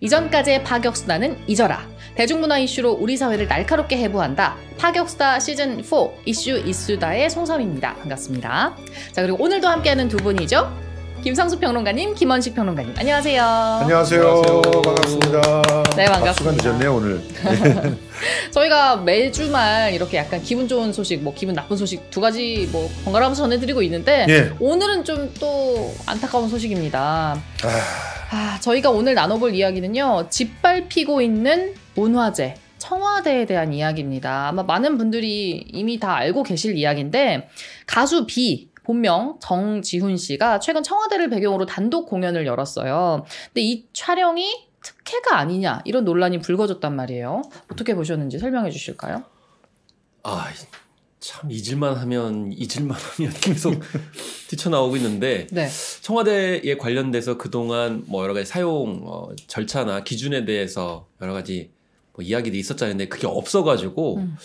이전까지의 파격수다는 잊어라. 대중문화 이슈로 우리 사회를 날카롭게 해부한다. 파격수다 시즌4 이슈 이슈다의 송섬입니다. 반갑습니다. 자, 그리고 오늘도 함께하는 두 분이죠. 김상수 평론가님, 김원식 평론가님, 안녕하세요. 안녕하세요. 안녕하세요. 반갑습니다. 네, 반갑습니다. 시간 되셨네요 오늘. 저희가 매 주말 이렇게 약간 기분 좋은 소식, 뭐 기분 나쁜 소식 두 가지 뭐번갈아서 전해드리고 있는데 예. 오늘은 좀 또 안타까운 소식입니다. 아. 아, 저희가 오늘 나눠볼 이야기는요, 짓밟히고 있는 문화재. 청와대에 대한 이야기입니다. 아마 많은 분들이 이미 다 알고 계실 이야기인데 가수 B 본명 정지훈 씨가 최근 청와대를 배경으로 단독 공연을 열었어요. 근데 이 촬영이 특혜가 아니냐 이런 논란이 불거졌단 말이에요. 어떻게 보셨는지 설명해 주실까요? 아, 참 잊을만 하면 잊을만 하면 계속 뛰쳐나오고 있는데 네. 청와대에 관련돼서 그동안 뭐 여러 가지 사용 어, 절차나 기준에 대해서 여러 가지 뭐 이야기도 있었잖아요. 근데 그게 없어가지고 음.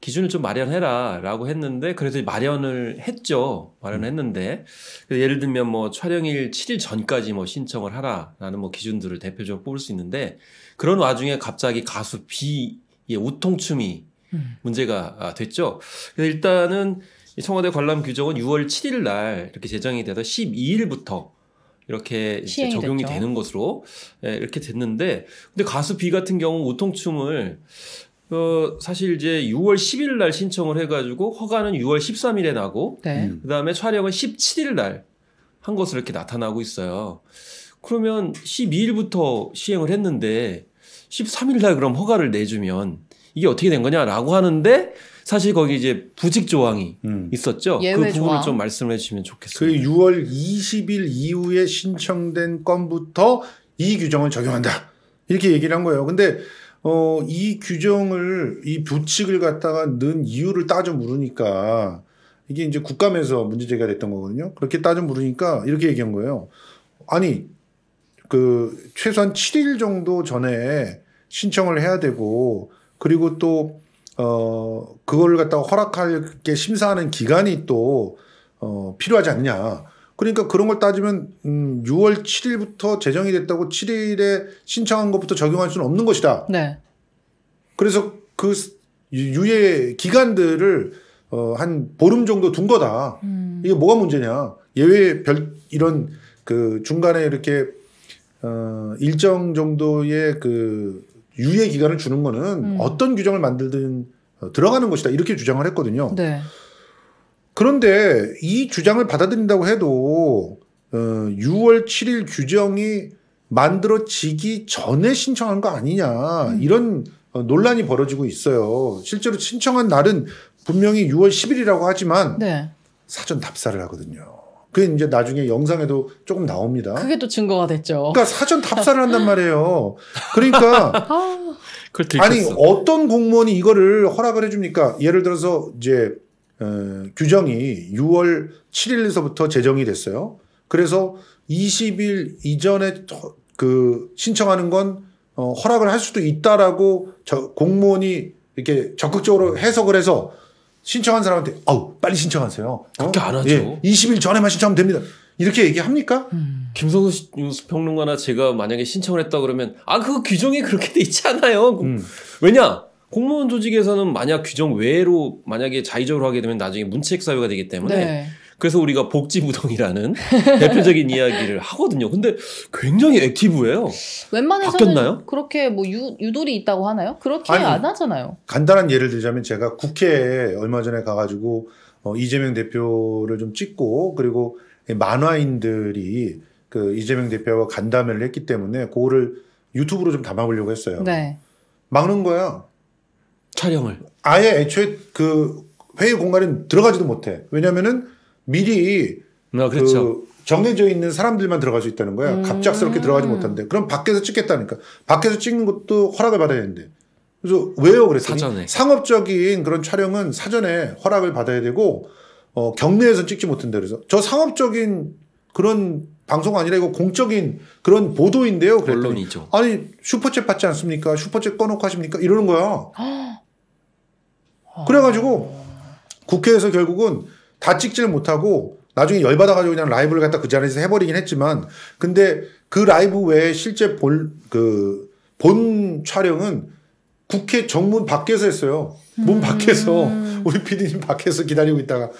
기준을 좀 마련해라라고 음. 했는데 그래서 마련을 했죠. 마련했는데 을 예를 들면 뭐 촬영일 7일 전까지 뭐 신청을 하라라는 뭐 기준들을 대표적으로 뽑을 수 있는데 그런 와중에 갑자기 가수 B의 우통춤이 음. 문제가 아, 됐죠. 그래서 일단은 청와대 관람 규정은 6월 7일 날 이렇게 제정이 돼서 12일부터 이렇게 적용이 됐죠. 되는 것으로 예, 이렇게 됐는데 근데 가수 B 같은 경우 우통춤을 어, 사실 이제 6월 10일 날 신청을 해가지고 허가는 6월 13일에 나고 네. 음. 그다음에 촬영은 17일 날 한 것으로 이렇게 나타나고 있어요. 그러면 12일부터 시행을 했는데 13일 날 그럼 허가를 내주면 이게 어떻게 된 거냐라고 하는데 사실 거기 이제 부직 조항이 음. 있었죠. 그 부분을 조항. 좀 말씀해 주시면 좋겠습니다. 그 6월 20일 이후에 신청된 건부터 이 규정을 적용한다. 이렇게 얘기를 한 거예요. 근데 어, 이 규정을, 이 부칙을 갖다가 넣은 이유를 따져 물으니까 이게 이제 국감에서 문제제기가 됐던 거거든요. 그렇게 따져 물으니까 이렇게 얘기한 거예요. 아니, 그 최소한 7일 정도 전에 신청을 해야 되고 그리고 또, 어, 그걸 갖다가 허락할 게 심사하는 기간이 또, 어, 필요하지 않냐. 그러니까 그런 걸 따지면 음 6월 7일부터 제정이 됐다고 7일에 신청한 것부터 적용할 수는 없는 것이다. 네. 그래서 그 유예 기간들을 어, 한 보름 정도 둔 거다. 음. 이게 뭐가 문제냐? 예외 별 이런 그 중간에 이렇게 어, 일정 정도의 그 유예 기간을 주는 거는 음. 어떤 규정을 만들든 어, 들어가는 것이다. 이렇게 주장을 했거든요. 네. 그런데 이 주장을 받아들인다고 해도 어, 6월 7일 규정이 만들어지기 전에 신청한 거 아니냐 음. 이런 어, 논란이 벌어지고 있어요. 실제로 신청한 날은 분명히 6월 10일이라고 하지만 네. 사전 답사를 하거든요. 그게 이제 나중에 영상에도 조금 나옵니다. 그게 또 증거가 됐죠. 그러니까 사전 답사를 한단 말이에요. 그러니까 아. 아니 어떤 공무원이 이거를 허락을 해줍니까? 예를 들어서 이제 어, 규정이 6월 7일에서부터 제정이 됐어요. 그래서 20일 이전에 그 신청하는 건 어, 허락을 할 수도 있다라고 공무원이 이렇게 적극적으로 음. 해석을 해서 신청한 사람한테 아우 빨리 신청하세요. 어? 그렇게 안 하죠. 예, 20일 전에만 신청하면 됩니다. 이렇게 얘기합니까? 음. 김성우 평론가나 제가 만약에 신청을 했다 그러면 아 그규정이 그렇게 돼있잖아요 음. 왜냐 공무원 조직에서는 만약 규정 외로 만약에 자의적으로 하게 되면 나중에 문책 사유가 되기 때문에 네. 그래서 우리가 복지부동이라는 대표적인 이야기를 하거든요. 근데 굉장히 액티브해요. 웬만해서는 바뀌었나요? 그렇게 뭐 유, 유돌이 있다고 하나요? 그렇게 아니, 안 하잖아요. 간단한 예를 들자면 제가 국회에 얼마 전에 가가지고 어, 이재명 대표를 좀 찍고 그리고 만화인들이 그 이재명 대표와 간담회를 했기 때문에 그거를 유튜브로 좀 담아보려고 했어요. 네. 막는 거야. 촬영을? 아예 애초에 그 회의 공간에 들어가지도 못해. 왜냐면은 미리 아, 그 그렇죠. 그 정해져 있는 사람들만 들어갈 수 있다는 거야. 음. 갑작스럽게 들어가지 음. 못한데. 그럼 밖에서 찍겠다니까. 밖에서 찍는 것도 허락을 받아야 되는데. 그래서 왜요? 그래서 상업적인 그런 촬영은 사전에 허락을 받아야 되고 어, 경내에서 찍지 못한다 그래서 저 상업적인 그런 방송 아니라 이거 공적인 그런 보도인데요. 그랬더니, 언론이죠. 아니 슈퍼챗 받지 않습니까? 슈퍼챗 꺼놓고 하십니까? 이러는 거야. 어. 그래가지고 국회에서 결국은 다 찍질 못하고 나중에 열받아가지고 그냥 라이브를 갖다 그 자리에서 해버리긴 했지만 근데 그 라이브 외에 실제 본, 그, 본 촬영은 국회 정문 밖에서 했어요. 문 밖에서. 음. 우리 PD님 밖에서 기다리고 있다가.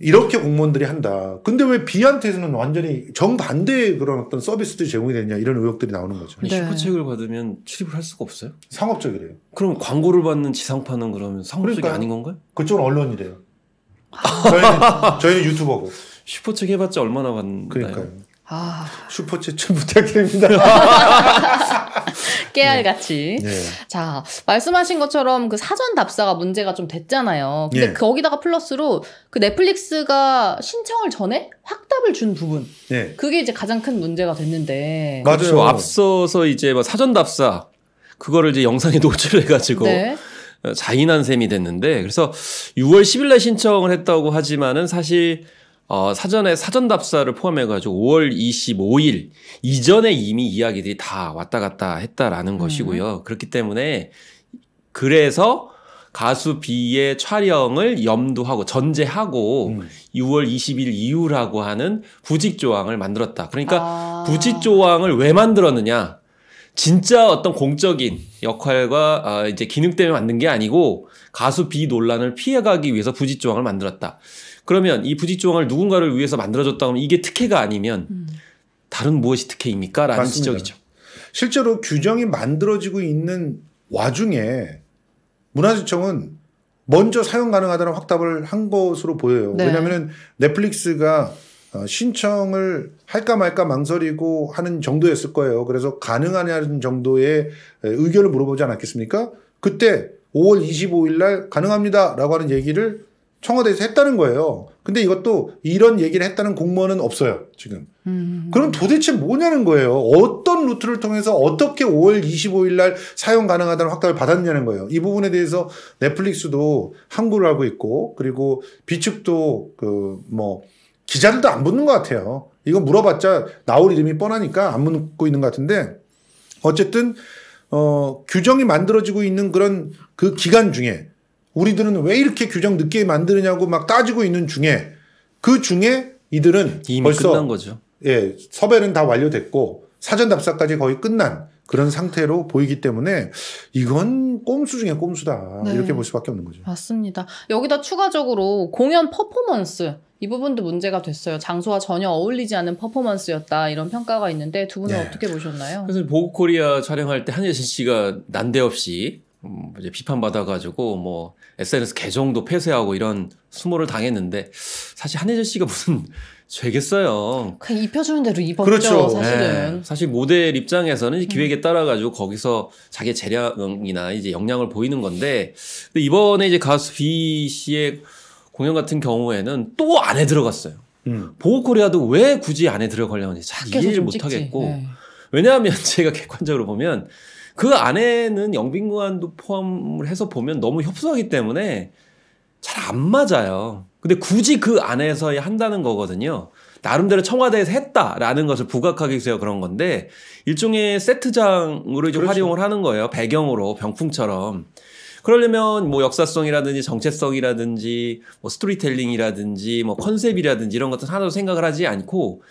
이렇게 공무원들이 한다. 근데 왜 B한테서는 완전히 정반대의 그런 어떤 서비스들이 제공이 되냐 이런 의혹들이 나오는 거죠. 네. 슈퍼책을 받으면 출입을 할 수가 없어요? 상업적이래요. 그럼 광고를 받는 지상파는 그러면 상업적이 그러니까 아닌 건가요? 그쪽은 언론이래요. 아. 저희는, 저희는 유튜버고. 슈퍼책 해봤자 얼마나 받나 그러니까요. 아... 슈퍼챗 좀 부탁드립니다. 깨알같이. 네. 네. 자, 말씀하신 것처럼 그 사전 답사가 문제가 좀 됐잖아요. 근데 네. 거기다가 플러스로 그 넷플릭스가 신청을 전에 확답을 준 부분. 네. 그게 이제 가장 큰 문제가 됐는데. 맞아요. 그렇죠. 앞서서 이제 뭐 사전 답사 그거를 이제 영상에 노출해 가지고 네. 자인한 셈이 됐는데 그래서 6월 10일 날 신청을 했다고 하지만은 사실 어, 사전에 사전 답사를 포함해가지고 5월 25일 이전에 이미 이야기들이 다 왔다 갔다 했다라는 음. 것이고요. 그렇기 때문에 그래서 가수 B의 촬영을 염두하고 전제하고 음. 6월 20일 이후라고 하는 부직 조항을 만들었다. 그러니까 아. 부직 조항을 왜 만들었느냐? 진짜 어떤 공적인 역할과 어, 이제 기능 때문에 만든 게 아니고 가수 B 논란을 피해가기 위해서 부직 조항을 만들었다. 그러면 이부지조항을 누군가를 위해서 만들어졌다 면 이게 특혜가 아니면 음. 다른 무엇이 특혜입니까? 라는 맞습니다. 지적이죠. 실제로 규정이 만들어지고 있는 와중에 문화재청은 먼저 사용 가능하다는 확답을 한 것으로 보여요. 네. 왜냐하면 넷플릭스가 어, 신청을 할까 말까 망설이고 하는 정도였을 거예요. 그래서 가능하냐는 정도의 의견을 물어보지 않았겠습니까? 그때 5월 25일 날 가능합니다라고 하는 얘기를 청와대에서 했다는 거예요. 근데 이것도 이런 얘기를 했다는 공무원은 없어요, 지금. 음. 그럼 도대체 뭐냐는 거예요. 어떤 루트를 통해서 어떻게 5월 25일 날 사용 가능하다는 확답을 받았냐는 거예요. 이 부분에 대해서 넷플릭스도 항구를 하고 있고, 그리고 비축도 그, 뭐, 기자들도 안 붙는 것 같아요. 이거 물어봤자 나올 이름이 뻔하니까 안 묻고 있는 것 같은데, 어쨌든, 어, 규정이 만들어지고 있는 그런 그 기간 중에 우리들은 왜 이렇게 규정 늦게 만드느냐고 막 따지고 있는 중에 그 중에 이들은 벌써 끝난 거죠. 예, 섭외는 다 완료됐고 사전 답사까지 거의 끝난 그런 상태로 보이기 때문에 이건 꼼수 중에 꼼수다 네. 이렇게 볼 수밖에 없는 거죠. 맞습니다. 여기다 추가적으로 공연 퍼포먼스 이 부분도 문제가 됐어요. 장소와 전혀 어울리지 않는 퍼포먼스였다 이런 평가가 있는데 두 분은 네. 어떻게 보셨나요? 그래서 보고코리아 촬영할 때 한예진 씨가 난데없이 음, 이제 비판받아가지고 뭐 SNS 계정도 폐쇄하고 이런 수모를 당했는데 사실 한혜진 씨가 무슨 죄겠어요. 그냥 입혀주는 대로 입었죠. 그렇죠. 사실은. 네. 사실 모델 입장에서는 음. 기획에 따라가지고 거기서 자기 재량이나 이제 역량을 보이는 건데 근데 이번에 이제 가수 B 씨의 공연 같은 경우에는 또 안에 들어갔어요. 음. 보호코리아도 왜 굳이 안에 들어가려는지 잘 이해를 못하겠고 네. 왜냐하면 제가 객관적으로 보면 그 안에는 영빈관도 포함을 해서 보면 너무 협소하기 때문에 잘 안 맞아요. 근데 굳이 그 안에서 한다는 거거든요. 나름대로 청와대에서 했다라는 것을 부각하기 위해서 그런 건데 일종의 세트장으로 이제 그렇죠. 활용을 하는 거예요. 배경으로 병풍처럼. 그러려면 뭐 역사성이라든지 정체성이라든지 뭐 스토리텔링이라든지 뭐 컨셉이라든지 이런 것들 하나도 생각을 하지 않고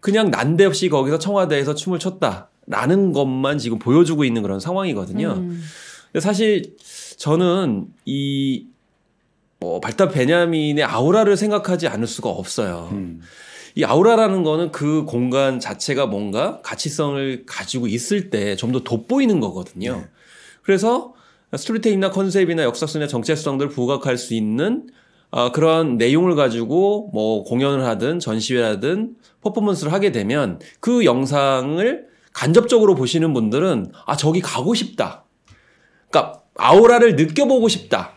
그냥 난데없이 거기서 청와대에서 춤을 췄다. 라는 것만 지금 보여주고 있는 그런 상황이거든요. 음. 근데 사실 저는 이 뭐, 발달 베냐민의 아우라를 생각하지 않을 수가 없어요. 음. 이 아우라라는 거는 그 공간 자체가 뭔가 가치성을 가지고 있을 때 좀 더 돋보이는 거거든요. 네. 그래서 스토리텔이나 컨셉이나 역사성의 정체성들 부각할 수 있는 아, 그런 내용을 가지고 뭐 공연을 하든 전시회를 하든 퍼포먼스를 하게 되면 그 영상을 간접적으로 보시는 분들은 아 저기 가고 싶다. 그러니까 아우라를 느껴보고 싶다.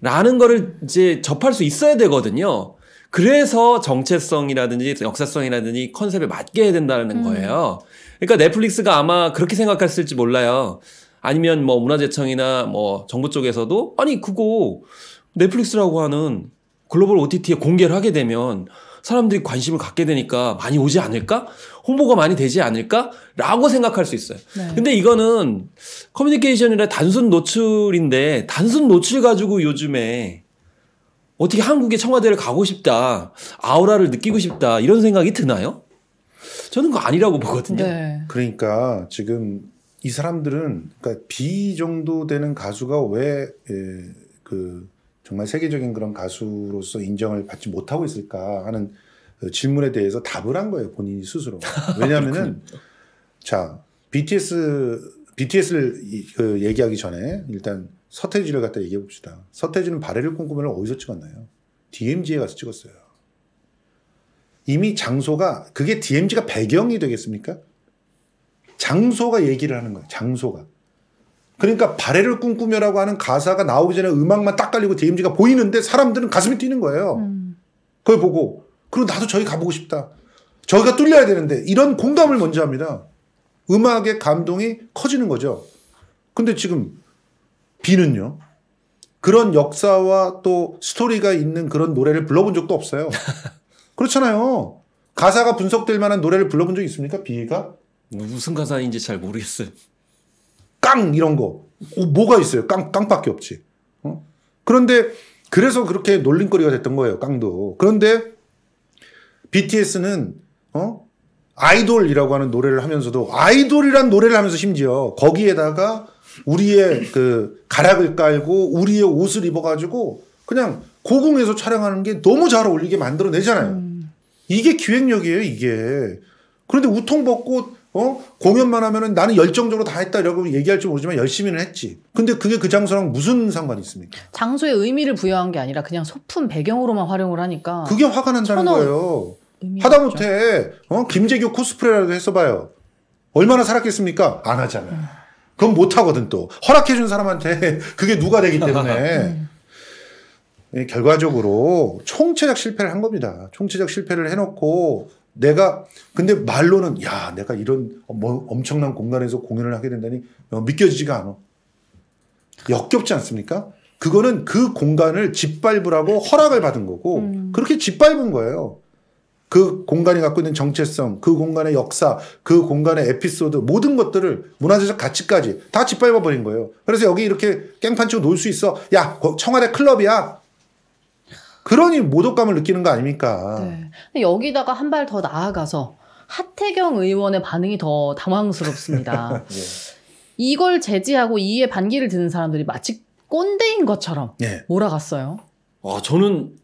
라는 거를 이제 접할 수 있어야 되거든요. 그래서 정체성이라든지 역사성이라든지 컨셉에 맞게 해야 된다는 음. 거예요. 그러니까 넷플릭스가 아마 그렇게 생각했을지 몰라요. 아니면 뭐 문화재청이나 뭐 정부 쪽에서도 아니 그거 넷플릭스라고 하는 글로벌 OTT에 공개를 하게 되면 사람들이 관심을 갖게 되니까 많이 오지 않을까? 홍보가 많이 되지 않을까? 라고 생각할 수 있어요. 네. 근데 이거는 커뮤니케이션이나 단순 노출인데 단순 노출 가지고 요즘에 어떻게 한국의 청와대를 가고 싶다, 아우라를 느끼고 싶다, 이런 생각이 드나요? 저는 그거 아니라고 보거든요. 네. 그러니까 지금 이 사람들은 그러니까 B 정도 되는 가수가 왜그 예, 정말 세계적인 그런 가수로서 인정을 받지 못하고 있을까 하는 그 질문에 대해서 답을 한 거예요 본인이 스스로 아, 왜냐하면은 자 BTS BTS를 이, 그 얘기하기 전에 일단 서태지를 갖다 얘기해 봅시다 서태지는 바래를 꿈꾸면 어디서 찍었나요 DMZ에 가서 찍었어요 이미 장소가 그게 DMZ가 배경이 되겠습니까 장소가 얘기를 하는 거예요 장소가 그러니까 발해를 꿈꾸며라고 하는 가사가 나오기 전에 음악만 딱 깔리고 DMZ가 보이는데 사람들은 가슴이 뛰는 거예요. 음. 그걸 보고 그리고 나도 저기 가보고 싶다. 저기가 뚫려야 되는데 이런 공감을 먼저 합니다. 음악의 감동이 커지는 거죠. 근데 지금 비는요. 그런 역사와 또 스토리가 있는 그런 노래를 불러본 적도 없어요. 그렇잖아요. 가사가 분석될 만한 노래를 불러본 적 있습니까? 비가? 뭐 무슨 가사인지 잘 모르겠어요. 깡 이런 거 어, 뭐가 있어요? 깡 깡밖에 없지. 어? 그런데 그래서 그렇게 놀림거리가 됐던 거예요. 깡도. 그런데 BTS는 어? 아이돌이라고 하는 노래를 하면서도 아이돌이란 노래를 하면서 심지어 거기에다가 우리의 그 가락을 깔고 우리의 옷을 입어가지고 그냥 고궁에서 촬영하는 게 너무 잘 어울리게 만들어내잖아요. 음. 이게 기획력이에요, 이게. 그런데 우통 벗고 어? 공연만 하면은 나는 열정적으로 다 했다 이러고 얘기할지 모르지만 열심히는 했지. 근데 그게 그 장소랑 무슨 상관이 있습니까? 장소의 의미를 부여한 게 아니라 그냥 소품 배경으로만 활용을 하니까 그게 화가 난다는 거예요. 하다못해 어? 김재규 코스프레라도 했어봐요. 얼마나 살았겠습니까? 안 하잖아. 음. 그건 못 하거든 또 허락해준 사람한테 그게 누가 되기 때문에. 음. 결과적으로 총체적 실패를 한 겁니다. 총체적 실패를 해놓고 내가 근데 말로는 야 내가 이런 뭐 엄청난 공간에서 공연을 하게 된다니 어, 믿겨지지가 않아. 역겹지 않습니까? 그거는 그 공간을 짓밟으라고 허락을 받은 거고 음. 그렇게 짓밟은 거예요. 그 공간이 갖고 있는 정체성, 그 공간의 역사, 그 공간의 에피소드 모든 것들을 문화재적 가치까지 다 짓밟아 버린 거예요. 그래서 여기 이렇게 깽판 치고 놀 수 있어. 야 청와대 클럽이야. 그러니 모독감을 느끼는 거 아닙니까? 네. 여기다가 한 발 더 나아가서 하태경 의원의 반응이 더 당황스럽습니다. 예. 이걸 제지하고 이에 반기를 드는 사람들이 마치 꼰대인 것처럼 예. 몰아갔어요. 아, 저는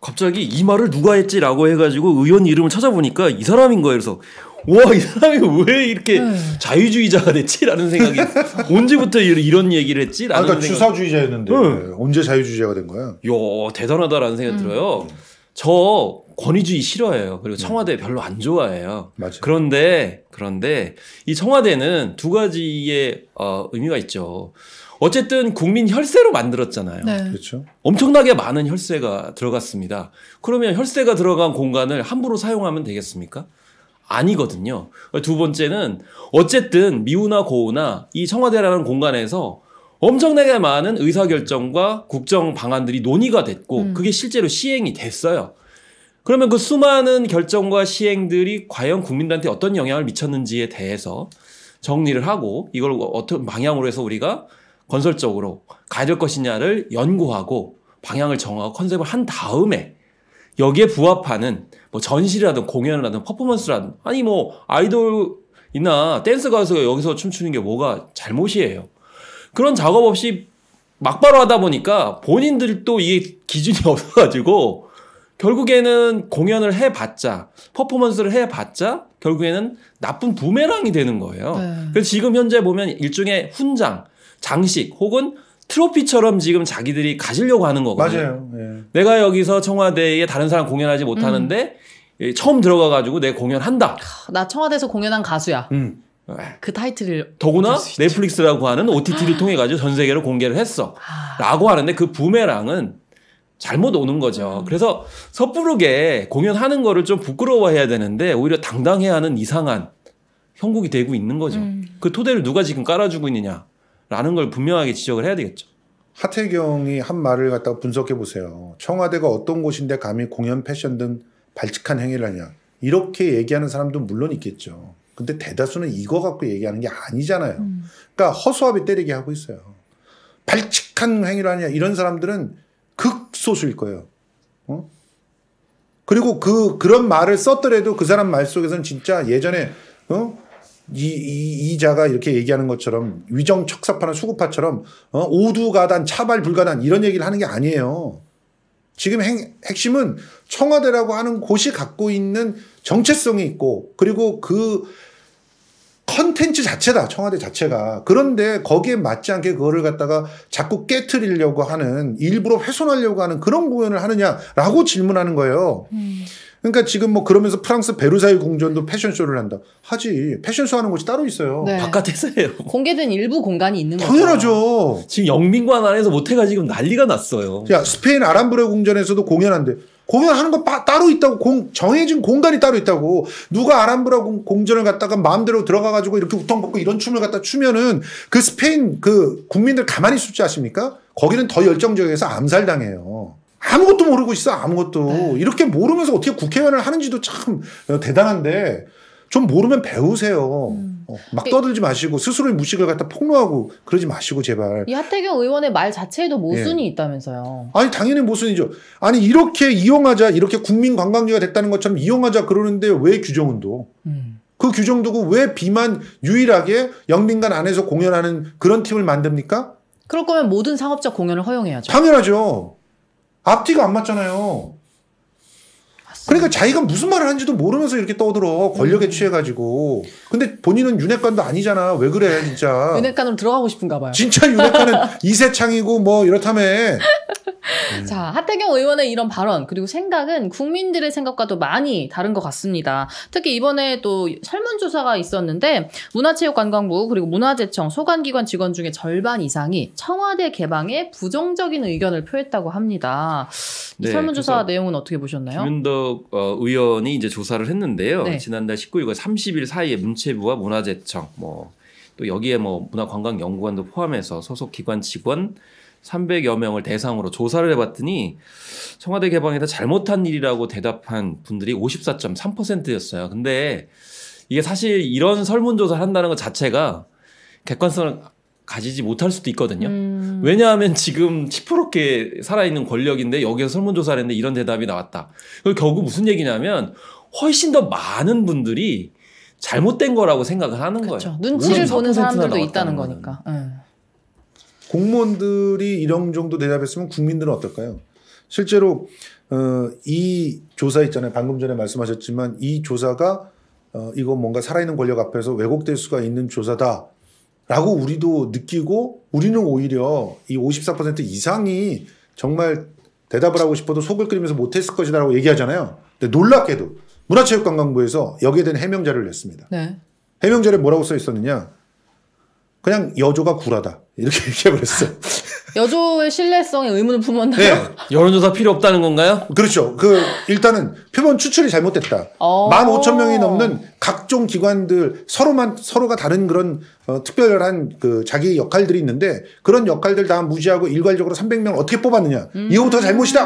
갑자기 이 말을 누가 했지라고 해가지고 의원 이름을 찾아보니까 이 사람인 거예요. 그래서 와, 이 사람이 왜 이렇게 음. 자유주의자가 됐지라는 생각이 언제부터 이런, 얘기를 했지? 라는 그러니까 생각... 주사주의자였는데 응. 언제 자유주의자가 된 거야? 요 대단하다라는 생각 음. 들어요. 저 권위주의 싫어해요. 그리고 음. 청와대 음. 별로 안 좋아해요. 맞아 그런데 그런데 이 청와대는 두 가지의 어, 의미가 있죠. 어쨌든 국민 혈세로 만들었잖아요. 네. 그렇죠. 엄청나게 많은 혈세가 들어갔습니다. 그러면 혈세가 들어간 공간을 함부로 사용하면 되겠습니까? 아니거든요. 두 번째는 어쨌든 미우나 고우나 이 청와대라는 공간에서 엄청나게 많은 의사결정과 국정 방안들이 논의가 됐고 음. 그게 실제로 시행이 됐어요. 그러면 그 수많은 결정과 시행들이 과연 국민들한테 어떤 영향을 미쳤는지에 대해서 정리를 하고 이걸 어떤 방향으로 해서 우리가 건설적으로 가야 될 것이냐를 연구하고 방향을 정하고 컨셉을 한 다음에 여기에 부합하는 뭐 전시라든 공연이라든 퍼포먼스라든 아니 뭐 아이돌이나 댄스 가수가 여기서 춤추는 게 뭐가 잘못이에요. 그런 작업 없이 막바로 하다 보니까 본인들도 이게 기준이 없어가지고 결국에는 공연을 해봤자 퍼포먼스를 해봤자 결국에는 나쁜 부메랑이 되는 거예요. 네. 그래서 지금 현재 보면 일종의 훈장, 장식 혹은 트로피처럼 지금 자기들이 가지려고 하는 거거든요. 맞아요. 예. 내가 여기서 청와대에 다른 사람 공연하지 못하는데 음. 예, 처음 들어가 가지고 내 공연한다. 아, 나 청와대에서 공연한 가수야. 음. 네. 그 타이틀을 더구나 넷플릭스라고 하는 OTT를 아. 통해 가지고 전 세계로 공개를 했어라고 아. 하는데 그 부메랑은 잘못 오는 거죠. 음. 그래서 섣부르게 공연하는 거를 좀 부끄러워해야 되는데 오히려 당당해야 하는 이상한 형국이 되고 있는 거죠. 음. 그 토대를 누가 지금 깔아주고 있느냐? 라는 걸 분명하게 지적을 해야 되겠죠. 하태경이 한 말을 갖다가 분석해 보세요. 청와대가 어떤 곳인데 감히 공연 패션 등 발칙한 행위를 하냐. 이렇게 얘기하는 사람도 물론 있겠죠. 근데 대다수는 이거 갖고 얘기하는 게 아니잖아요. 음. 그러니까 허수아비 때리게 하고 있어요. 발칙한 행위를 하냐 이런 사람들은 극소수일 거예요. 어? 그리고 그 그런 말을 썼더라도 그 사람 말 속에서는 진짜 예전에 어? 이, 이, 이자가 이렇게 얘기하는 것처럼 위정 척사파나 수급파처럼 어? 오두가단 차발 불가단 이런 얘기를 하는 게 아니에요. 지금 핵, 핵심은 청와대라고 하는 곳이 갖고 있는 정체성이 있고 그리고 그 컨텐츠 자체다 청와대 자체가 그런데 거기에 맞지 않게 그거를 갖다가 자꾸 깨트리려고 하는 일부러 훼손하려고 하는 그런 공연을 하느냐라고 질문하는 거예요. 음. 그러니까 지금 뭐 그러면서 프랑스 베르사유 궁전도 패션쇼를 한다. 하지. 패션쇼 하는 곳이 따로 있어요. 네. 바깥에서 해요. 공개된 일부 공간이 있는 거죠. 당연하죠. 지금 영민관 안에서 못해가 지금 난리가 났어요. 야, 스페인 아람브레 궁전에서도 공연한데 공연하는 거 바, 따로 있다고 공, 정해진 공간이 따로 있다고 누가 아람브라 공, 전을 갔다가 마음대로 들어가 가지고 이렇게 우통벗고 이런 춤을 갖다 추면은 그 스페인 그 국민들 가만히 있을 줄 아십니까? 거기는 더 열정적에서 암살당해요. 아무것도 모르고 있어 아무것도 네. 이렇게 모르면서 어떻게 국회의원을 하는지도 참 어, 대단한데 좀 모르면 배우세요. 음. 어, 막 떠들지 마시고 스스로의 무식을 갖다 폭로하고 그러지 마시고 제발. 이 하태경 의원의 말 자체에도 모순이 예. 있다면서요. 아니 당연히 모순이죠. 아니 이렇게 이용하자 이렇게 국민 관광지가 됐다는 것처럼 이용하자 그러는데 왜규정은동 음. 그 규정 두고 왜 비만 유일하게 영민관 안에서 공연하는 그런 팀을 만듭니까? 그럴 거면 모든 상업적 공연을 허용해야죠. 당연하죠. 앞뒤가 안 맞잖아요. 그러니까 자기가 무슨 말을 하는지도 모르면서 이렇게 떠들어 권력에 음. 취해가지고 근데 본인은 윤핵관도 아니잖아 왜 그래 진짜 윤핵관으로 들어가고 싶은가 봐요 진짜 윤핵관은 이세창이고 뭐 이렇다며 음. 자 하태경 의원의 이런 발언 그리고 생각은 국민들의 생각과도 많이 다른 것 같습니다 특히 이번에 또 설문조사가 있었는데 문화체육관광부 그리고 문화재청 소관기관 직원 중에 절반 이상이 청와대 개방에 부정적인 의견을 표했다고 합니다 네, 설문조사 내용은 어떻게 보셨나요? 김윤덕 어, 의원이 이제 조사를 했는데요. 네. 지난달 19일과 30일 사이에 문체부와 문화재청 뭐또 여기에 뭐 문화관광연구관도 포함해서 소속 기관 직원 300여 명을 대상으로 조사를 해봤더니 청와대 개방에다 잘못한 일이라고 대답한 분들이 54.3%였어요. 근데 이게 사실 이런 설문조사를 한다는 것 자체가 객관성을 가지지 못할 수도 있거든요. 음. 왜냐하면 지금 치프롭게 살아있는 권력인데 여기에서 설문조사를 했는데 이런 대답이 나왔다. 결국 무슨 얘기냐면 훨씬 더 많은 분들이 잘못된 거라고 생각을 하는 그쵸. 거예요. 그렇죠. 눈치를 보는 사람들도 있다는 거니까. 응. 네. 공무원들이 이런 정도 대답했으면 국민들은 어떨까요? 실제로 어, 이 조사 있잖아요. 방금 전에 말씀하셨지만 이 조사가 어, 이거 뭔가 살아있는 권력 앞에서 왜곡될 수가 있는 조사다. 라고 우리도 느끼고 우리는 오히려 이 54% 이상이 정말 대답을 하고 싶어도 속을 끓이면서 못했을 것이다라고 얘기하잖아요. 근데 놀랍게도 문화체육관광부에서 여기에 대한 해명자를 냈습니다. 네. 해명자를 뭐라고 써 있었느냐? 그냥 여조가 굴하다 이렇게 얘기해버렸어요. 여조의 신뢰성에 의문을 품었나요? 네. 여론조사 필요 없다는 건가요? 그렇죠. 그 일단은 표본 추출이 잘못됐다. 어. 만 오천 명이 넘는 각종 기관들 서로만 서로가 다른 그런 어, 특별한 그 자기 역할들이 있는데 그런 역할들 다무지하고 일괄적으로 3 0 0명 어떻게 뽑았느냐. 음. 이거부터 잘못이다.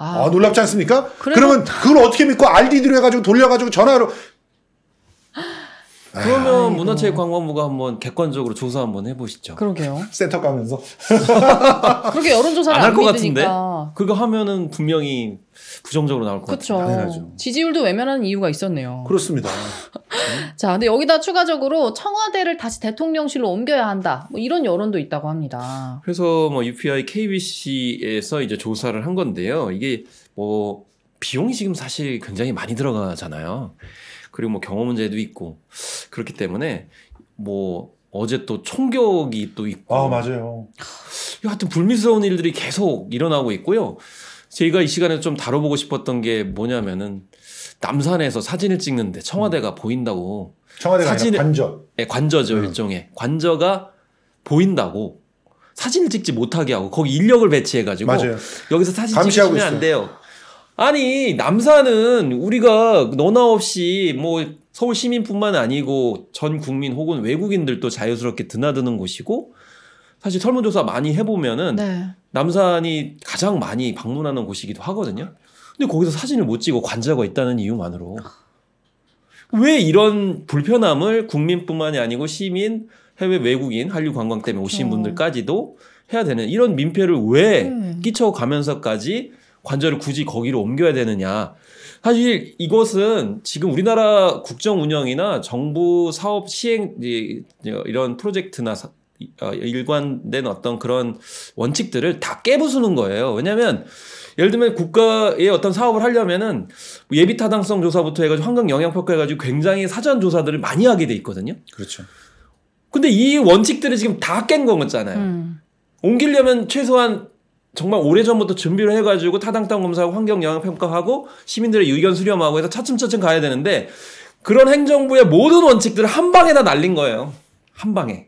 아, 아, 놀랍지 않습니까? 그래도... 그러면 그걸 어떻게 믿고 알디 d 로 해가지고 돌려가지고 전화로 그러면 아이고. 문화체육관광부가 한번 객관적으로 조사 한번 해보시죠. 그러게요. 센터 가면서. 그렇게 여론조사를 안 할 것 같은데. 그거 하면은 분명히 부정적으로 나올 것 같아요. 당연죠 지지율도 외면하는 이유가 있었네요. 그렇습니다. 자, 근데 여기다 추가적으로 청와대를 다시 대통령실로 옮겨야 한다. 뭐 이런 여론도 있다고 합니다. 그래서 뭐 UPI KBC에서 이제 조사를 한 건데요. 이게 뭐 비용이 지금 사실 굉장히 많이 들어가잖아요. 그리고 뭐 경험 문제도 있고 그렇기 때문에 뭐 어제 또 총격이 또 있고 아 맞아요. 하여튼 불미스러운 일들이 계속 일어나고 있고요. 저희가 이 시간에 좀 다뤄보고 싶었던 게 뭐냐면은 남산에서 사진을 찍는데 청와대가 음. 보인다고 청와대가 사진 관저 네, 관저죠 음. 일종의 관저가 보인다고 사진을 찍지 못하게 하고 거기 인력을 배치해가지고 맞아요. 여기서 사진 찍으시면 안 돼요. 아니 남산은 우리가 너나 없이 뭐 서울 시민뿐만 아니고 전 국민 혹은 외국인들도 자유스럽게 드나드는 곳이고 사실 설문조사 많이 해보면은 네. 남산이 가장 많이 방문하는 곳이기도 하거든요. 근데 거기서 사진을 못 찍고 관자가 있다는 이유만으로 왜 이런 불편함을 국민뿐만이 아니고 시민, 해외 외국인, 한류 관광 때문에 오신 분들까지도 해야 되는 이런 민폐를 왜 음. 끼쳐가면서까지 관절을 굳이 거기로 옮겨야 되느냐. 사실 이것은 지금 우리나라 국정 운영이나 정부 사업 시행 이런 프로젝트나 어, 일관된 어떤 그런 원칙들을 다 깨부수는 거예요. 왜냐하면 예를 들면 국가의 어떤 사업을 하려면은 예비 타당성 조사부터 해가지고 환경 영향 평가 해가지고 굉장히 사전 조사들을 많이 하게 돼 있거든요. 그렇죠. 근데 이 원칙들을 지금 다 깬 거잖아요. 음. 옮기려면 최소한 정말 오래전부터 준비를 해가지고 타당성 검사하고 환경영향평가하고 시민들의 의견 수렴하고 해서 차츰차츰 가야 되는데 그런 행정부의 모든 원칙들을 한 방에 다 날린 거예요. 한 방에.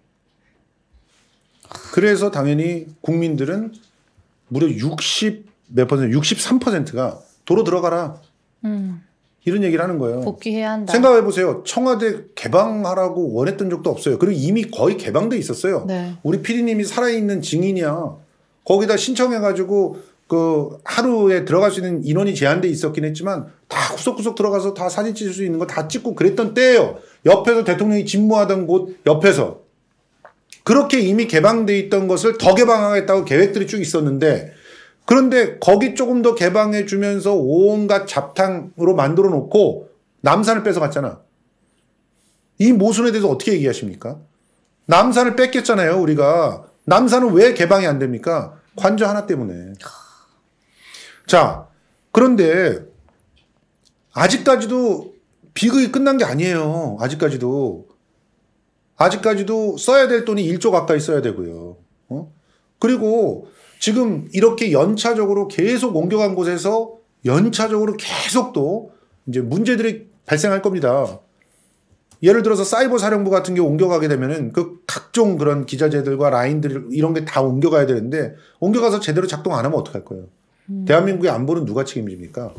그래서 당연히 국민들은 무려 60 몇 퍼센트, 63%가 도로 들어가라. 음. 이런 얘기를 하는 거예요. 복귀해야 한다. 생각해 보세요. 청와대 개방하라고 원했던 적도 없어요. 그리고 이미 거의 개방돼 있었어요. 네. 우리 피디님이 살아있는 증인이야. 거기다 신청해가지고 그 하루에 들어갈 수 있는 인원이 제한돼 있었긴 했지만 다 구석구석 들어가서 다 사진 찍을 수 있는 거 다 찍고 그랬던 때예요. 옆에서 대통령이 집무하던 곳 옆에서 그렇게 이미 개방돼 있던 것을 더 개방하겠다고 계획들이 쭉 있었는데 그런데 거기 조금 더 개방해 주면서 온갖 잡탕으로 만들어 놓고 남산을 뺏어갔잖아. 이 모순에 대해서 어떻게 얘기하십니까? 남산을 뺏겼잖아요, 우리가. 남산은 왜 개방이 안 됩니까? 관저 하나 때문에. 자, 그런데 아직까지도 비극이 끝난 게 아니에요. 아직까지도. 아직까지도 써야 될 돈이 1조 가까이 써야 되고요. 어? 그리고 지금 이렇게 연차적으로 계속 옮겨간 곳에서 연차적으로 계속 또 이제 문제들이 발생할 겁니다. 예를 들어서 사이버 사령부 같은 게 옮겨가게 되면은 그 각종 그런 기자재들과 라인들 이런 게 다 옮겨가야 되는데 옮겨가서 제대로 작동 안 하면 어떡할 거예요. 음. 대한민국의 안보는 누가 책임집니까?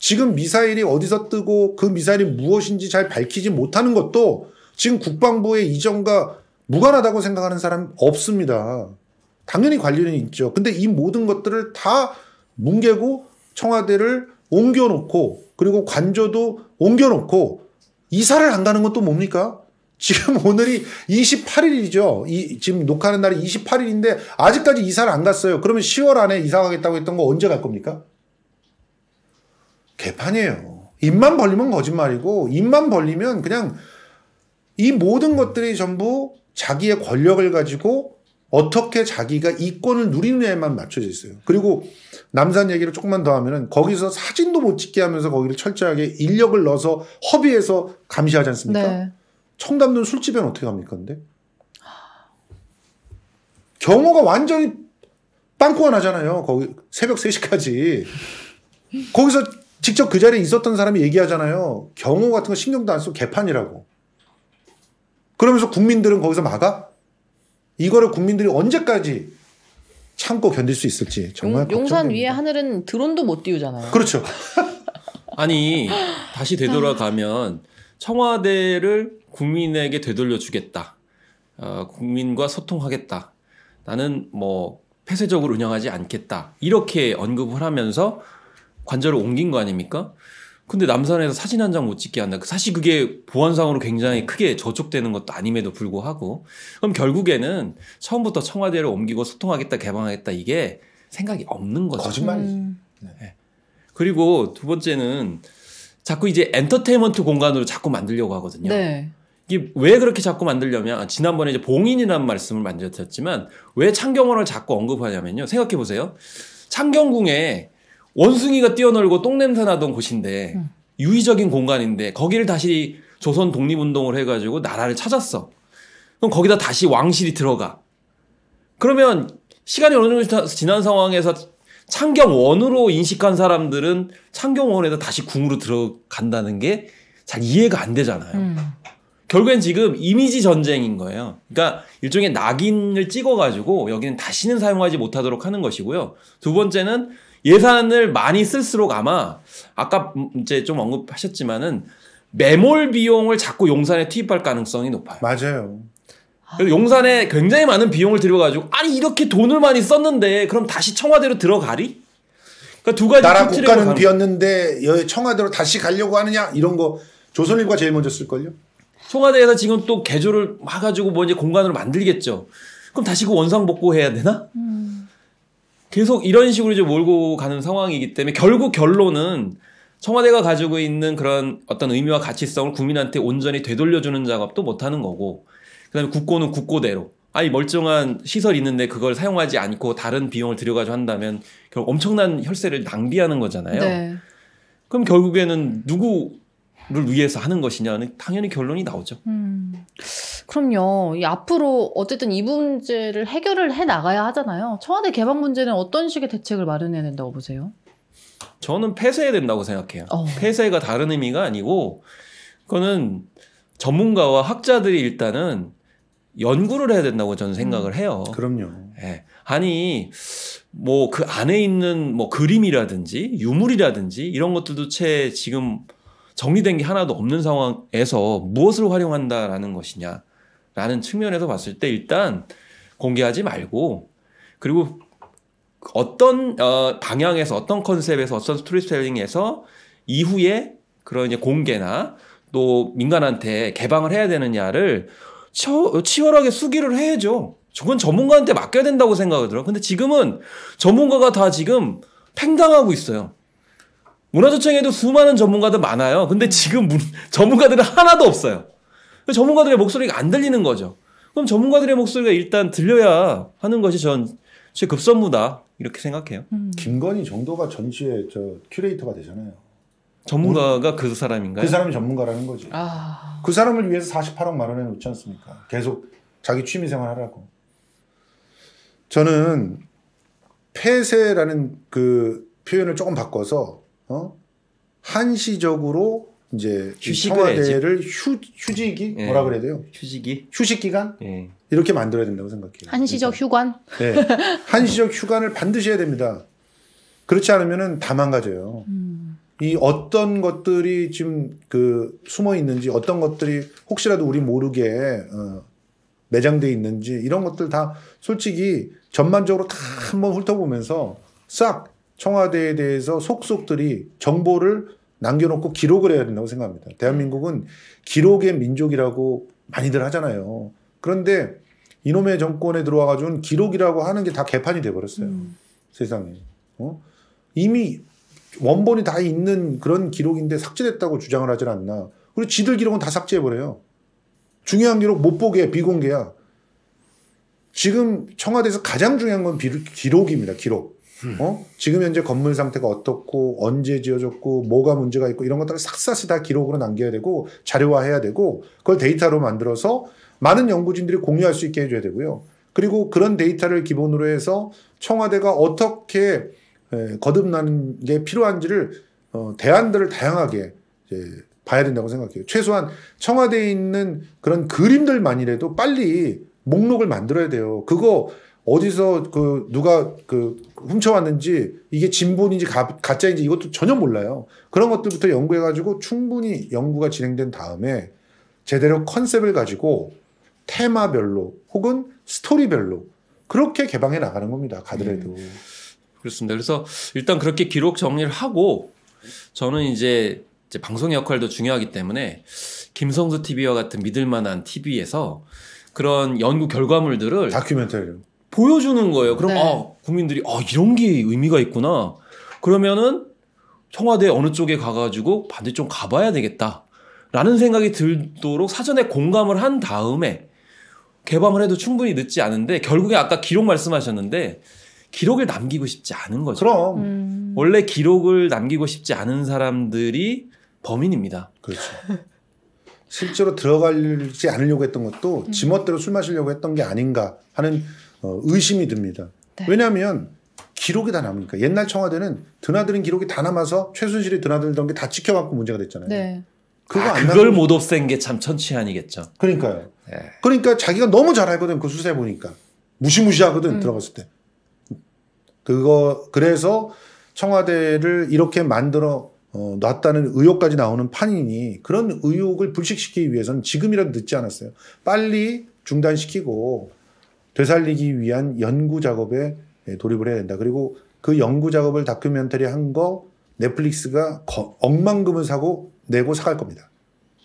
지금 미사일이 어디서 뜨고 그 미사일이 무엇인지 잘 밝히지 못하는 것도 지금 국방부의 이전과 무관하다고 생각하는 사람 없습니다. 당연히 관리는 있죠. 근데 이 모든 것들을 다 뭉개고 청와대를 옮겨놓고 그리고 관저도 옮겨놓고 이사를 안 가는 건 또 뭡니까? 지금 오늘이 28일이죠. 이, 지금 녹화하는 날이 28일인데 아직까지 이사를 안 갔어요. 그러면 10월 안에 이사 가겠다고 했던 거 언제 갈 겁니까? 개판이에요. 입만 벌리면 거짓말이고 입만 벌리면 그냥 이 모든 것들이 전부 자기의 권력을 가지고 어떻게 자기가 이권을 누리느냐에만 맞춰져 있어요. 그리고 남산 얘기를 조금만 더 하면은 거기서 사진도 못 찍게 하면서 거기를 철저하게 인력을 넣어서 허비해서 감시하지 않습니까? 네. 청담동 술집엔 어떻게 합니까, 근데? 경호가 완전히 빵꾸가 나잖아요. 거기 새벽 3시까지. 거기서 직접 그 자리에 있었던 사람이 얘기하잖아요. 경호 같은 거 신경도 안 쓰고 개판이라고. 그러면서 국민들은 거기서 막아? 이거를 국민들이 언제까지 참고 견딜 수 있을지 정말 용, 용산 위에 하늘은 드론도 못 띄우잖아요. 그렇죠. 아니 다시 되돌아가면 청와대를 국민에게 되돌려 주겠다. 어, 국민과 소통하겠다. 나는 뭐 폐쇄적으로 운영하지 않겠다. 이렇게 언급을 하면서 관절을 옮긴 거 아닙니까? 근데 남산에서 사진 한 장 못 찍게 한다. 사실 그게 보안상으로 굉장히 크게 저촉되는 것도 아님에도 불구하고 그럼 결국에는 처음부터 청와대를 옮기고 소통하겠다 개방하겠다 이게 생각이 없는 거죠. 거짓말이지. 음. 네. 네. 그리고 두 번째는 자꾸 이제 엔터테인먼트 공간으로 자꾸 만들려고 하거든요. 네. 이게 왜 그렇게 자꾸 만들려면 아, 지난번에 이제 봉인이라는 말씀을 만드었지만왜 창경원을 자꾸 언급하냐면요. 생각해 보세요. 창경궁에 원숭이가 뛰어놀고 똥냄새 나던 곳인데 음. 유의적인 공간인데 거기를 다시 조선 독립운동을 해가지고 나라를 찾았어. 그럼 거기다 다시 왕실이 들어가. 그러면 시간이 어느 정도 지난 상황에서 창경원으로 인식한 사람들은 창경원에서 다시 궁으로 들어간다는 게 잘 이해가 안 되잖아요. 음. 결국엔 지금 이미지 전쟁인 거예요. 그러니까 일종의 낙인을 찍어가지고 여기는 다시는 사용하지 못하도록 하는 것이고요. 두 번째는 예산을 많이 쓸수록 아마 아까 음, 이제 좀 언급하셨지만은 매몰 비용을 자꾸 용산에 투입할 가능성이 높아요. 맞아요. 용산에 굉장히 많은 비용을 들여가지고 아니 이렇게 돈을 많이 썼는데 그럼 다시 청와대로 들어가리? 그러니까 두 가지 나라 국가는 가는... 비었는데 청와대로 다시 가려고 하느냐 이런 거 조선일보가 제일 먼저 쓸걸요? 청와대에서 지금 또 개조를 해가지고 뭐 이제 공간으로 만들겠죠. 그럼 다시 그 원상복구 해야 되나? 음. 계속 이런 식으로 이제 몰고 가는 상황이기 때문에 결국 결론은 청와대가 가지고 있는 그런 어떤 의미와 가치성을 국민한테 온전히 되돌려주는 작업도 못하는 거고 그다음에 국고는 국고대로 아니 멀쩡한 시설 있는데 그걸 사용하지 않고 다른 비용을 들여가지고 한다면 결국 엄청난 혈세를 낭비하는 거잖아요. 네. 그럼 결국에는 누구 를 위해서 하는 것이냐는 당연히 결론이 나오죠. 음, 그럼요. 앞으로 어쨌든 이 문제를 해결을 해 나가야 하잖아요. 청와대 개방 문제는 어떤 식의 대책을 마련해야 된다고 보세요? 저는 폐쇄해야 된다고 생각해요. 어. 폐쇄가 다른 의미가 아니고 그거는 전문가와 학자들이 일단은 연구를 해야 된다고 저는 생각을 음. 해요. 그럼요. 예. 아니 뭐 그 안에 있는 뭐 그림이라든지 유물이라든지 이런 것들도 채 지금 정리된 게 하나도 없는 상황에서 무엇을 활용한다라는 것이냐라는 측면에서 봤을 때 일단 공개하지 말고 그리고 어떤 어, 방향에서 어떤 컨셉에서 어떤 스토리텔링에서 이후에 그런 이제 공개나 또 민간한테 개방을 해야 되느냐를 치열하게 수기를 해야죠. 저건 전문가한테 맡겨야 된다고 생각을 들어. 근데 지금은 전문가가 다 지금 팽당하고 있어요. 문화재청에도 수많은 전문가들 많아요. 근데 음. 지금 문, 전문가들은 하나도 없어요. 그 전문가들의 목소리가 안 들리는 거죠. 그럼 전문가들의 목소리가 일단 들려야 하는 것이 전 제 급선무다 이렇게 생각해요. 음. 김건희 정도가 전시의 저 큐레이터가 되잖아요. 전문가가 그 사람인가요? 그 사람이 전문가라는 거지. 아... 그 사람을 위해서 48억 마련해 놓지 않습니까? 계속 자기 취미 생활 하라고. 저는 폐쇄라는 그 표현을 조금 바꿔서 어? 한시적으로 이제 청와대를 휴, 휴직이 예. 뭐라 그래야 돼요? 휴직이 휴식 기간 예. 이렇게 만들어야 된다고 생각해요. 한시적 그러니까. 휴관. 네, 한시적 휴관을 반드시 해야 됩니다. 그렇지 않으면은 다 망가져요. 음. 이 어떤 것들이 지금 그 숨어 있는지 어떤 것들이 혹시라도 우리 모르게 어, 매장돼 있는지 이런 것들 다 솔직히 전반적으로 다 한번 훑어보면서 싹 청와대에 대해서 속속들이 정보를 남겨놓고 기록을 해야 된다고 생각합니다. 대한민국은 기록의 민족이라고 많이들 하잖아요. 그런데 이놈의 정권에 들어와가지고 기록이라고 하는 게 다 개판이 돼버렸어요. 음. 세상에. 어? 이미 원본이 다 있는 그런 기록인데 삭제됐다고 주장을 하질 않나. 그리고 지들 기록은 다 삭제해버려요. 중요한 기록 못 보게 비공개야. 지금 청와대에서 가장 중요한 건비 기록입니다. 기록. 어? 지금 현재 건물 상태가 어떻고 언제 지어졌고 뭐가 문제가 있고 이런 것들을 싹싹이 다 기록으로 남겨야 되고 자료화해야 되고 그걸 데이터로 만들어서 많은 연구진들이 공유할 수 있게 해줘야 되고요. 그리고 그런 데이터를 기본으로 해서 청와대가 어떻게 거듭나는 게 필요한지를 어, 대안들을 다양하게 이제 봐야 된다고 생각해요. 최소한 청와대에 있는 그런 그림들만이라도 빨리 목록을 만들어야 돼요. 그거 어디서 그 누가 그 훔쳐왔는지 이게 진본인지 가, 가짜인지 이것도 전혀 몰라요. 그런 것들부터 연구해가지고 충분히 연구가 진행된 다음에 제대로 컨셉을 가지고 테마별로 혹은 스토리별로 그렇게 개방해 나가는 겁니다. 가더라도. 네. 음, 그렇습니다. 그래서 일단 그렇게 기록 정리를 하고 저는 이제, 이제 방송 역할도 중요하기 때문에 김성수 TV와 같은 믿을만한 TV에서 그런 연구 결과물들을 다큐멘터리 보여주는 거예요. 그럼 네. 아 국민들이 아 이런 게 의미가 있구나. 그러면은 청와대 어느 쪽에 가가지고 반대쪽 가봐야 되겠다라는 생각이 들도록 사전에 공감을 한 다음에 개방을 해도 충분히 늦지 않은데 결국에 아까 기록 말씀하셨는데 기록을 남기고 싶지 않은 거죠. 그럼 음. 원래 기록을 남기고 싶지 않은 사람들이 범인입니다. 그렇죠. 실제로 들어가지 않으려고 했던 것도 음. 지멋대로 술 마시려고 했던 게 아닌가 하는 어, 의심이 듭니다. 네. 왜냐하면 기록이 다 남으니까 옛날 청와대는 드나드는 기록이 다 남아서 최순실이 드나들던 게 다 찍혀갖고 문제가 됐잖아요. 네. 그거 아, 그걸 못 없앤 게 참 천치한이겠죠. 그러니까요. 네. 그러니까 자기가 너무 잘 알거든 그 수세 사 보니까 무시무시하거든 음. 들어갔을 때. 그거 그래서 청와대를 이렇게 만들어 어, 놨다는 의혹까지 나오는 판이니 그런 의혹을 불식시키기 위해서는 지금이라도 늦지 않았어요. 빨리 중단시키고 되살리기 위한 연구 작업에 예, 돌입을 해야 된다. 그리고 그 연구 작업을 다큐멘터리 한 거 넷플릭스가 거, 억만금을 사고 내고 사갈 겁니다.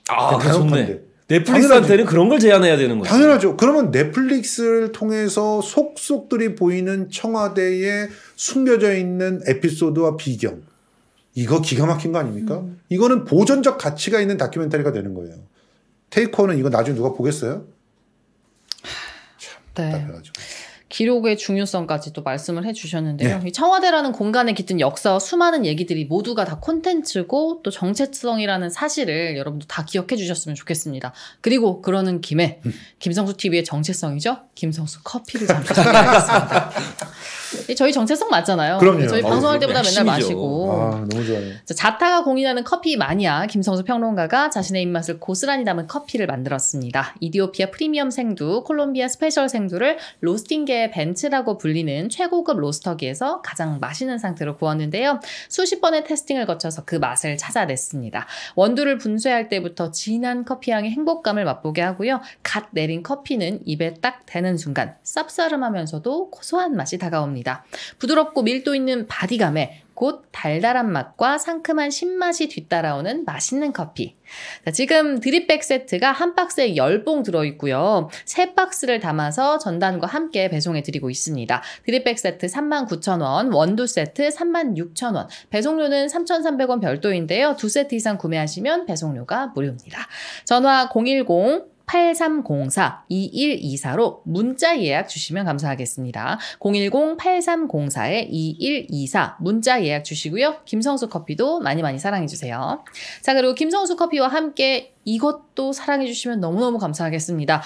아, 그 좋네. 넷플릭스한테는 그런 걸 제안해야 되는 거죠. 당연하죠. 그러면 넷플릭스를 통해서 속속들이 보이는 청와대에 숨겨져 있는 에피소드와 비경. 이거 기가 막힌 거 아닙니까? 음. 이거는 보존적 가치가 있는 다큐멘터리가 되는 거예요. 테이크어는 이거 나중에 누가 보겠어요? 네. 답답가지고 기록의 중요성까지 또 말씀을 해주셨는데요. 네. 청와대라는 공간에 깃든 역사와 수많은 얘기들이 모두가 다 콘텐츠고 또 정체성이라는 사실을 여러분도 다 기억해 주셨으면 좋겠습니다. 그리고 그러는 김에 음. 김성수 TV의 정체성이죠. 김성수 커피를 잠시 소개겠습니다 예, 저희 정체성 맞잖아요. 그럼요. 저희 아, 방송할 때보다 맨날 마시고. 아, 너무 좋아요. 자타가 공인하는 커피 마니아 김성수 평론가가 자신의 입맛을 고스란히 담은 커피를 만들었습니다. 이디오피아 프리미엄 생두, 콜롬비아 스페셜 생두를 로스팅계의 벤츠라고 불리는 최고급 로스터기에서 가장 맛있는 상태로 구웠는데요. 수십 번의 테스팅을 거쳐서 그 맛을 찾아냈습니다. 원두를 분쇄할 때부터 진한 커피향의 행복감을 맛보게 하고요. 갓 내린 커피는 입에 딱 대는 순간 쌉싸름하면서도 고소한 맛이 다가옵니다. 있습니다. 부드럽고 밀도 있는 바디감에 곧 달달한 맛과 상큼한 신맛이 뒤따라오는 맛있는 커피. 자, 지금 드립백 세트가 한 박스에 10봉 들어있고요. 3박스를 담아서 전단과 함께 배송해드리고 있습니다. 드립백 세트 39,000원, 원두 세트 36,000원, 배송료는 3,300원 별도인데요. 두 세트 이상 구매하시면 배송료가 무료입니다. 전화 010 8304-2124로 문자 예약 주시면 감사하겠습니다. 010-8304-2124 문자 예약 주시고요. 김성수 커피도 많이 많이 사랑해주세요. 자, 그리고 김성수 커피와 함께 이것도 사랑해주시면 너무너무 감사하겠습니다.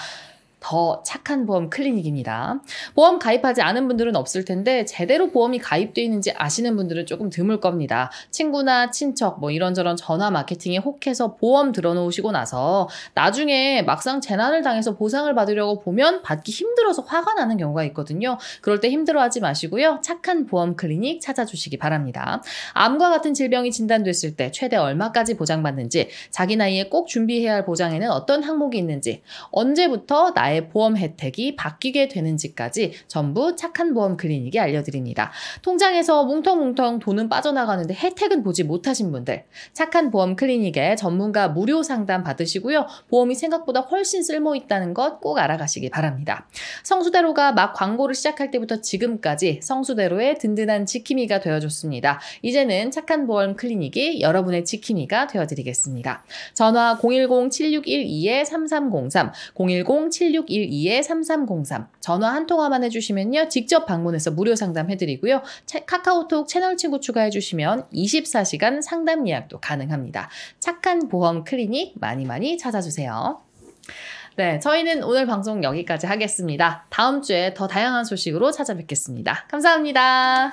더 착한 보험 클리닉입니다. 보험 가입하지 않은 분들은 없을 텐데 제대로 보험이 가입되어 있는지 아시는 분들은 조금 드물 겁니다. 친구나 친척 뭐 이런저런 전화 마케팅에 혹해서 보험 들어놓으시고 나서 나중에 막상 재난을 당해서 보상을 받으려고 보면 받기 힘들어서 화가 나는 경우가 있거든요. 그럴 때 힘들어하지 마시고요. 착한 보험 클리닉 찾아주시기 바랍니다. 암과 같은 질병이 진단됐을 때 최대 얼마까지 보장받는지 자기 나이에 꼭 준비해야 할 보장에는 어떤 항목이 있는지 언제부터 나이 나의 보험 혜택이 바뀌게 되는지까지 전부 착한 보험 클리닉이 알려드립니다. 통장에서 뭉텅뭉텅 돈은 빠져나가는데 혜택은 보지 못하신 분들 착한 보험 클리닉에 전문가 무료 상담 받으시고요. 보험이 생각보다 훨씬 쓸모 있다는 것 꼭 알아가시기 바랍니다. 성수대로가 막 광고를 시작할 때부터 지금까지 성수대로의 든든한 지킴이가 되어줬습니다. 이제는 착한 보험 클리닉이 여러분의 지킴이가 되어드리겠습니다. 전화 010-7612-3303, 010-7612 8612-3303 전화 한 통화만 해주시면요. 직접 방문해서 무료 상담해드리고요. 카카오톡 채널 친구 추가해주시면 24시간 상담 예약도 가능합니다. 착한 보험 클리닉 많이 많이 찾아주세요. 네, 저희는 오늘 방송 여기까지 하겠습니다. 다음 주에 더 다양한 소식으로 찾아뵙겠습니다. 감사합니다.